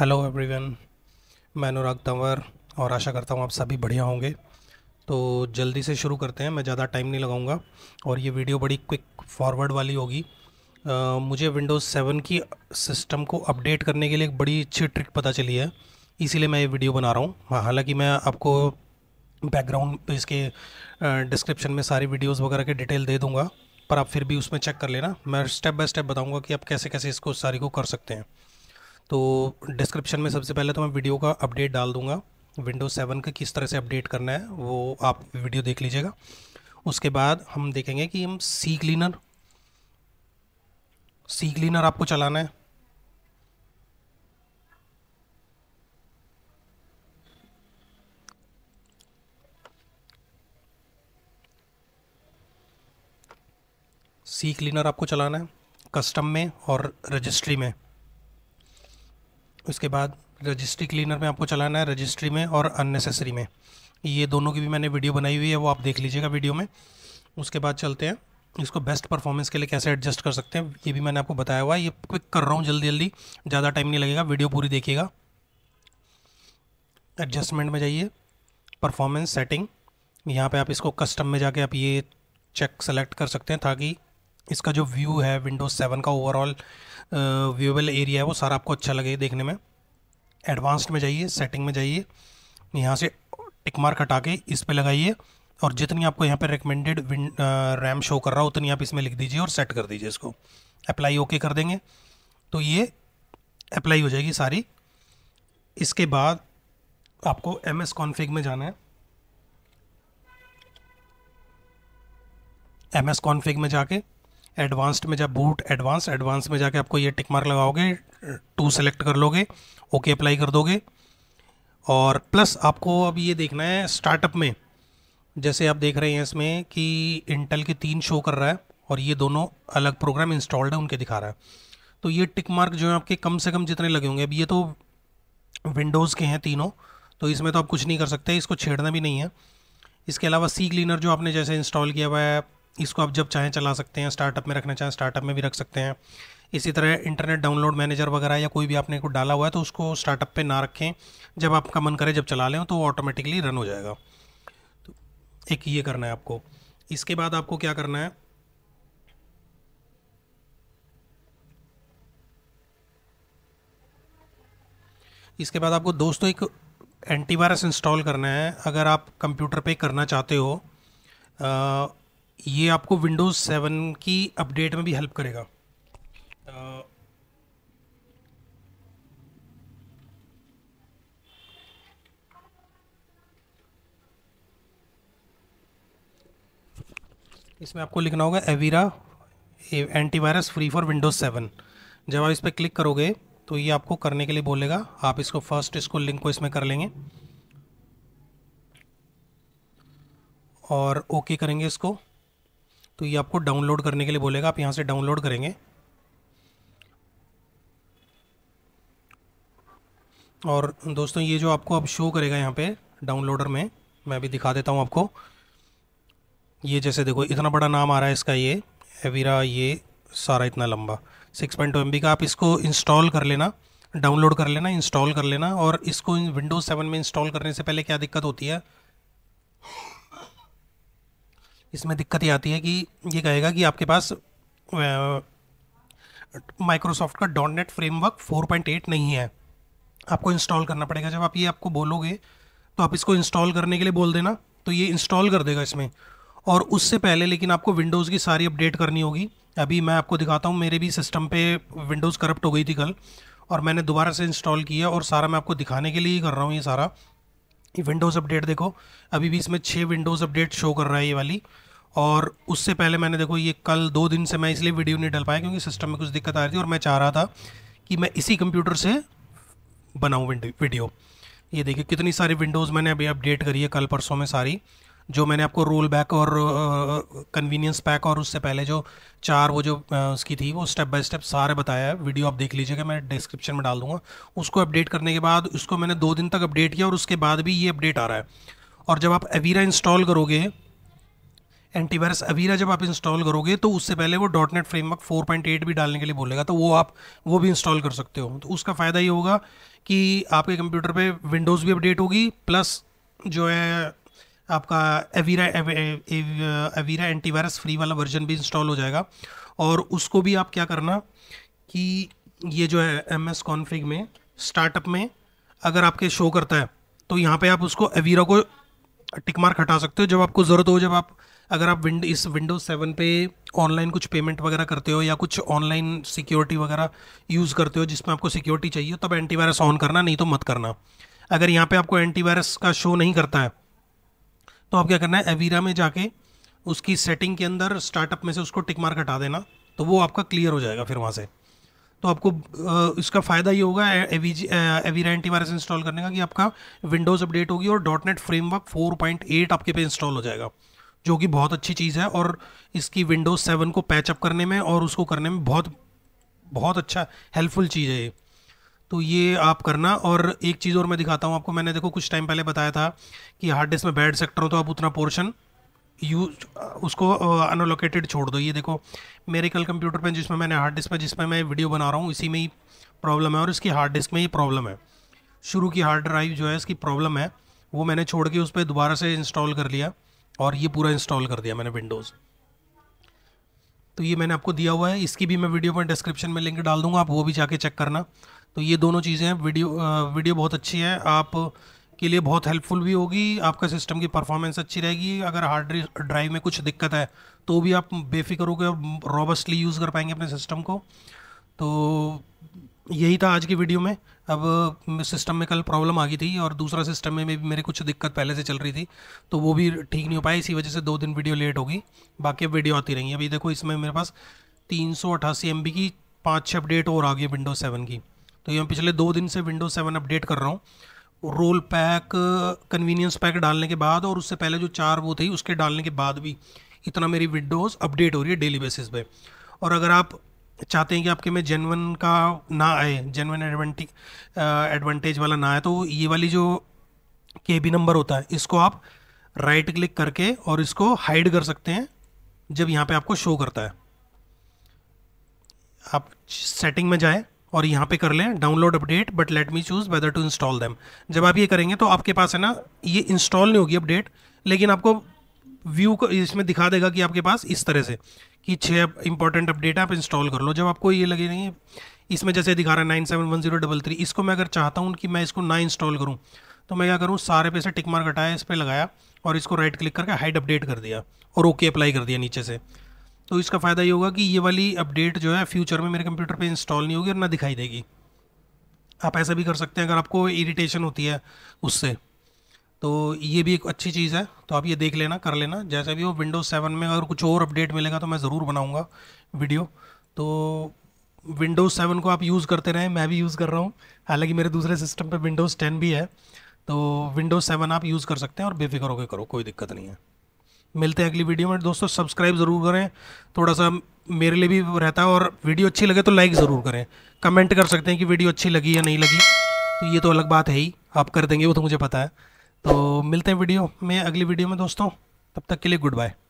hello everyone मैं अनुराग तंवर और आशा करता हूँ आप सभी बढ़िया होंगे तो जल्दी से शुरू करते हैं मैं ज़्यादा टाइम नहीं लगाऊंगा और ये वीडियो बड़ी क्विक फॉरवर्ड वाली होगी मुझे विंडोज़ सेवन की सिस्टम को अपडेट करने के लिए एक बड़ी अच्छी ट्रिक पता चली है इसीलिए मैं ये वीडियो बना रहा हूँ हाँ, हालाँकि मैं आपको बैकग्राउंड इसके डिस्क्रिप्शन में सारी वीडियोज़ वगैरह के डिटेल दे दूँगा पर आप फिर भी उसमें चेक कर लेना मैं स्टेप बाय स्टेप बताऊँगा कि आप कैसे कैसे इसको सारी को कर सकते हैं तो डिस्क्रिप्शन में सबसे पहले तो मैं वीडियो का अपडेट डाल दूंगा विंडोज़ सेवन का किस तरह से अपडेट करना है वो आप वीडियो देख लीजिएगा उसके बाद हम देखेंगे कि हम सी क्लीनर सी क्लीनर आपको चलाना है सी क्लीनर आपको चलाना है कस्टम में और रजिस्ट्री में उसके बाद रजिस्ट्री क्लीनर में आपको चलाना है रजिस्ट्री में और अननेसेसरी में ये दोनों की भी मैंने वीडियो बनाई हुई है वो आप देख लीजिएगा वीडियो में उसके बाद चलते हैं इसको बेस्ट परफॉर्मेंस के लिए कैसे एडजस्ट कर सकते हैं ये भी मैंने आपको बताया हुआ है ये क्विक कर रहा हूँ जल्दी जल्दी ज़्यादा टाइम नहीं लगेगा वीडियो पूरी देखिएगा एडजस्टमेंट में जाइए परफॉर्मेंस सेटिंग यहाँ पे आप इसको कस्टम में जाके आप ये चेक सेलेक्ट कर सकते हैं ताकि इसका जो व्यू है विंडोज़ सेवन का ओवरऑल व्यूएबल एरिया है वो सारा आपको अच्छा लगे देखने में एडवांस्ड में जाइए सेटिंग में जाइए यहाँ से टिक मार्क हटा के इस पर लगाइए और जितनी आपको यहाँ पे रिकमेंडेड रैम शो कर रहा हो उतनी आप इसमें लिख दीजिए और सेट कर दीजिए इसको अप्लाई ओके कर देंगे तो ये अप्लाई हो जाएगी सारी इसके बाद आपको एम एस कॉन्फिग में जाना है एम एस कॉन्फिग में जाके एडवांस्ड में जब बूट एडवांस एडवांस में जाके आपको ये टिक मार्क लगाओगे टू सेलेक्ट कर लोगे ओके अप्लाई कर दोगे और प्लस आपको अब ये देखना है स्टार्टअप में जैसे आप देख रहे हैं इसमें कि इंटेल के तीन शो कर रहा है और ये दोनों अलग प्रोग्राम इंस्टॉल्ड है उनके दिखा रहा है तो ये टिक मार्क जो है आपके कम से कम जितने लगे होंगे अब ये तो विंडोज़ के हैं तीनों तो इसमें तो आप कुछ नहीं कर सकते इसको छेड़ना भी नहीं है इसके अलावा सी क्लीनर जो आपने जैसे इंस्टॉल किया हुआ है इसको आप जब चाहें चला सकते हैं स्टार्टअप में रखना चाहें स्टार्टअप में भी रख सकते हैं इसी तरह इंटरनेट डाउनलोड मैनेजर वगैरह या कोई भी आपने को डाला हुआ है तो उसको स्टार्टअप पे ना रखें जब आपका मन करे जब चला लें तो वो ऑटोमेटिकली रन हो जाएगा तो एक ये करना है आपको इसके बाद आपको क्या करना है इसके बाद आपको दोस्तों एक एंटीवायरस इंस्टॉल करना है अगर आप कंप्यूटर पे करना चाहते हो ये आपको विंडोज़ सेवन की अपडेट में भी हेल्प करेगा इसमें आपको लिखना होगा Avira antivirus free for Windows seven जब आप इस पर क्लिक करोगे तो ये आपको करने के लिए बोलेगा आप इसको फर्स्ट इसको लिंक को इसमें कर लेंगे और ओके करेंगे इसको तो ये आपको डाउनलोड करने के लिए बोलेगा आप यहाँ से डाउनलोड करेंगे और दोस्तों ये जो आपको अब शो करेगा यहाँ पे डाउनलोडर में मैं अभी दिखा देता हूँ आपको ये जैसे देखो इतना बड़ा नाम आ रहा है इसका ये एविरा ये सारा इतना लंबा सिक्स पॉइंट टू एम का आप इसको इंस्टॉल कर लेना डाउनलोड कर लेना इंस्टॉल कर लेना और इसको विंडोज़ सेवन में इंस्टॉल करने से पहले क्या दिक्कत होती है इसमें दिक्कत ये आती है कि ये कहेगा कि आपके पास माइक्रोसॉफ्ट का डॉट नेट फ्रेमवर्क 4.8 नहीं है आपको इंस्टॉल करना पड़ेगा जब आप ये आपको बोलोगे तो आप इसको इंस्टॉल करने के लिए बोल देना तो ये इंस्टॉल कर देगा इसमें और उससे पहले लेकिन आपको विंडोज़ की सारी अपडेट करनी होगी अभी मैं आपको दिखाता हूँ मेरे भी सिस्टम पे विंडोज़ करप्ट हो गई थी कल और मैंने दोबारा से इंस्टॉल किया और सारा मैं आपको दिखाने के लिए ही कर रहा हूँ ये सारा विंडोज़ अपडेट देखो अभी भी इसमें छः विंडोज़ अपडेट शो कर रहा है ये वाली और उससे पहले मैंने देखो ये कल दो दिन से मैं इसलिए वीडियो नहीं डल पाया क्योंकि सिस्टम में कुछ दिक्कत आ रही थी और मैं चाह रहा था कि मैं इसी कंप्यूटर से बनाऊँ वीडियो ये देखिए कितनी सारी विंडोज़ मैंने अभी अपडेट करी है कल परसों में सारी जो मैंने आपको रोल बैक और कन्वीनियंस पैक और उससे पहले जो चार वो जो उसकी थी वो स्टेप बाय स्टेप सारे बताया है वीडियो आप देख लीजिएगा मैं डिस्क्रिप्शन में डाल दूंगा उसको अपडेट करने के बाद उसको मैंने दो दिन तक अपडेट किया और उसके बाद भी ये अपडेट आ रहा है और जब आप अवीरा इंस्टॉल करोगे एंटीवायरस अवीरा जब आप इंस्टॉल करोगे तो उससे पहले वो dot net framework four point eight भी डालने के लिए बोलेगा तो वो आप वो भी इंस्टॉल कर सकते हो तो उसका फ़ायदा ये होगा कि आपके कंप्यूटर पे विंडोज़ भी अपडेट होगी प्लस जो है आपका एवीरा एव, एवीरा एंटीवायरस फ्री वाला वर्जन भी इंस्टॉल हो जाएगा और उसको भी आप क्या करना कि ये जो है एम एस कॉन्फ्रिग में स्टार्टअप में अगर आपके शो करता है तो यहाँ पे आप उसको एवीरा को मार्क हटा सकते हो जब आपको ज़रूरत हो जब आप अगर आप विंड इस विंडोज सेवन पे ऑनलाइन कुछ पेमेंट वगैरह करते हो या कुछ ऑनलाइन सिक्योरिटी वगैरह यूज़ करते हो जिसमें आपको सिक्योरिटी चाहिए तब एंटीवायरस ऑन करना नहीं तो मत करना अगर यहाँ पे आपको एंटीवायरस का शो नहीं करता है तो आप क्या करना है एवीरा में जाके उसकी सेटिंग के अंदर स्टार्टअप में से उसको टिक मार्क हटा देना तो वो आपका क्लियर हो जाएगा फिर वहाँ से तो आपको इसका फ़ायदा ये होगा एवीरा एंटीवायरस इंस्टॉल करने का कि आपका विंडोज़ अपडेट होगी और dot net framework four point eight आपके पे इंस्टॉल हो जाएगा जो कि बहुत अच्छी चीज़ है और इसकी विंडोज़ सेवन को पैचअप करने में और उसको करने में बहुत बहुत अच्छा हेल्पफुल चीज़ है ये तो ये आप करना और एक चीज़ और मैं दिखाता हूँ आपको मैंने देखो कुछ टाइम पहले बताया था कि हार्ड डिस्क में बैड सेक्टर हो तो आप उतना पोर्शन यूज उसको अनलोकेटेड छोड़ दो ये देखो मेरे कल कंप्यूटर पर जिसमें मैंने हार्ड डिस्क में जिसमें मैं वीडियो बना रहा हूँ इसी में ही प्रॉब्लम है और इसकी हार्ड डिस्क में ही प्रॉब्लम है शुरू की हार्ड ड्राइव जो है इसकी प्रॉब्लम है वो मैंने छोड़ के उस पर दोबारा से इंस्टॉल कर लिया और ये पूरा इंस्टॉल कर दिया मैंने विंडोज़ तो ये मैंने आपको दिया हुआ है इसकी भी मैं वीडियो में डिस्क्रिप्शन में लिंक डाल दूंगा आप वो भी जाके चेक करना तो ये दोनों चीज़ें हैं वीडियो वीडियो बहुत अच्छी है आप के लिए बहुत हेल्पफुल भी होगी आपका सिस्टम की परफॉर्मेंस अच्छी रहेगी अगर हार्ड ड्राइव में कुछ दिक्कत है तो भी आप बेफिक्र होकर रॉबस्टली यूज़ कर पाएंगे अपने सिस्टम को तो यही था आज की वीडियो में अब सिस्टम में कल प्रॉब्लम आ गई थी और दूसरा सिस्टम में भी मेरे कुछ दिक्कत पहले से चल रही थी तो वो भी ठीक नहीं हो पाया इसी वजह से दो दिन वीडियो लेट होगी बाकी अब वीडियो आती रहेंगी अभी देखो इसमें मेरे पास तीन सौ अट्ठासी एम बी की पाँच छः अपडेट और आ गई विंडोज़ सेवन की तो ये मैं पिछले दो दिन से विंडोज सेवन अपडेट कर रहा हूँ रोल पैक कन्वीनियंस पैक डालने के बाद और उससे पहले जो चार वो थी उसके डालने के बाद भी इतना मेरी विंडोज़ अपडेट हो रही है डेली बेसिस पे और अगर आप चाहते हैं कि आपके में जेनवन का ना आए जेनवन एडवेंटी एडवांटेज वाला ना आए तो ये वाली जो के बी नंबर होता है इसको आप राइट क्लिक करके और इसको हाइड कर सकते हैं जब यहाँ पे आपको शो करता है आप सेटिंग में जाएं और यहाँ पे कर लें download update but let me choose whether to install them जब आप ये करेंगे तो आपके पास है ना ये इंस्टॉल नहीं होगी अपडेट लेकिन आपको व्यू को इसमें दिखा देगा कि आपके पास इस तरह से कि छः इंपॉर्टेंट अपडेट आप इंस्टॉल कर लो जब आपको ये लगे नहीं इसमें जैसे दिखा रहा है nine seven one zero double three इसको मैं अगर चाहता हूँ कि मैं इसको ना इंस्टॉल करूँ तो मैं क्या करूँ सारे पे से टिक मार्क हटाया इस पर लगाया और इसको राइट क्लिक करके हाइड अपडेट कर दिया और ओके अप्लाई कर दिया नीचे से तो इसका फ़ायदा ये होगा कि ये वाली अपडेट जो है फ्यूचर में मेरे कंप्यूटर पे इंस्टॉल नहीं होगी और ना दिखाई देगी आप ऐसा भी कर सकते हैं अगर आपको इरिटेशन होती है उससे तो ये भी एक अच्छी चीज़ है तो आप ये देख लेना कर लेना जैसे भी वो विंडोज़ सेवन में अगर कुछ और अपडेट मिलेगा तो मैं ज़रूर बनाऊँगा वीडियो तो विंडोज़ सेवन को आप यूज़ करते रहें मैं भी यूज़ कर रहा हूँ हालाँकि मेरे दूसरे सिस्टम पर विंडोज़ टेन भी है तो विंडोज़ सेवन आप यूज़ कर सकते हैं और बेफिक्र होकर करो कोई दिक्कत नहीं है मिलते हैं अगली वीडियो में दोस्तों सब्सक्राइब ज़रूर करें थोड़ा सा मेरे लिए भी रहता है और वीडियो अच्छी लगे तो लाइक ज़रूर करें कमेंट कर सकते हैं कि वीडियो अच्छी लगी या नहीं लगी तो ये तो अलग बात है ही आप कर देंगे वो तो मुझे पता है तो मिलते हैं वीडियो में अगली वीडियो में दोस्तों तब तक के लिए गुड बाय